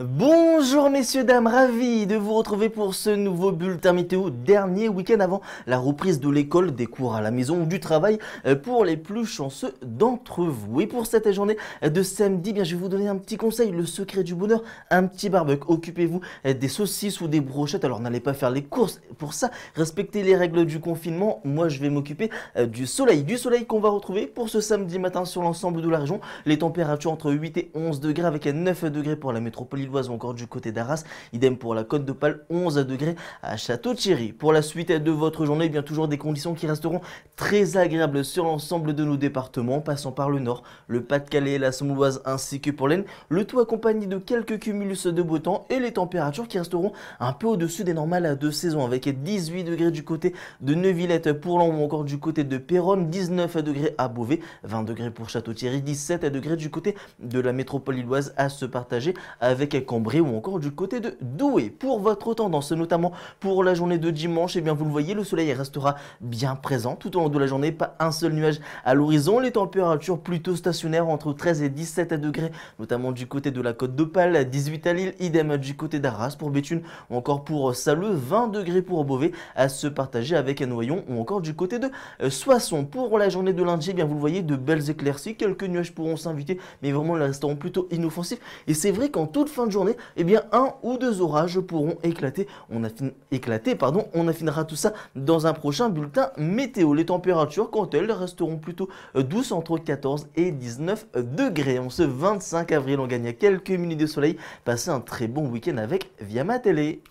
Bonjour messieurs, dames, ravi de vous retrouver pour ce nouveau bulletin météo, dernier week-end avant la reprise de l'école, des cours à la maison ou du travail euh, pour les plus chanceux d'entre vous. Et pour cette journée de samedi, eh bien, je vais vous donner un petit conseil, le secret du bonheur, un petit barbecue. Occupez-vous eh, des saucisses ou des brochettes, alors n'allez pas faire les courses pour ça, respectez les règles du confinement. Moi je vais m'occuper euh, du soleil, du soleil qu'on va retrouver pour ce samedi matin sur l'ensemble de la région. Les températures entre 8 et 11 degrés avec 9 degrés pour la métropole encore du côté d'Arras. Idem pour la Côte d'Opale, 11 degrés à Château-Thierry. Pour la suite de votre journée, eh bien toujours des conditions qui resteront très agréables sur l'ensemble de nos départements, passant par le Nord, le Pas-de-Calais, la somme ainsi que pour l'Aisne. Le tout accompagné de quelques cumulus de beau temps et les températures qui resteront un peu au-dessus des normales de saison avec 18 degrés du côté de Neuvillette pour l'an ou encore du côté de Péronne, 19 degrés à Beauvais, 20 degrés pour Château-Thierry, 17 degrés du côté de la métropole lilloise à se partager avec Cambrai ou encore du côté de Douai. Pour votre tendance, notamment pour la journée de dimanche, et eh bien vous le voyez, le soleil restera bien présent tout au long de la journée, pas un seul nuage à l'horizon. Les températures plutôt stationnaires entre 13 et 17 degrés, notamment du côté de la côte d'Opale, 18 à Lille, idem du côté d'Arras pour Béthune ou encore pour Saleux, 20 degrés pour Beauvais à se partager avec Noyon ou encore du côté de euh, Soissons. Pour la journée de lundi, eh bien vous le voyez, de belles éclaircies, quelques nuages pourront s'inviter, mais vraiment ils resteront plutôt inoffensifs. Et c'est vrai qu'en toute fin journée, eh bien un ou deux orages pourront éclater. On, affine, éclater, pardon, on affinera tout ça dans un prochain bulletin météo. Les températures, quant à elles, resteront plutôt euh, douces entre 14 et 19 degrés. On se 25 avril, on gagne quelques minutes de soleil. Passez un très bon week-end avec Via Ma Télé.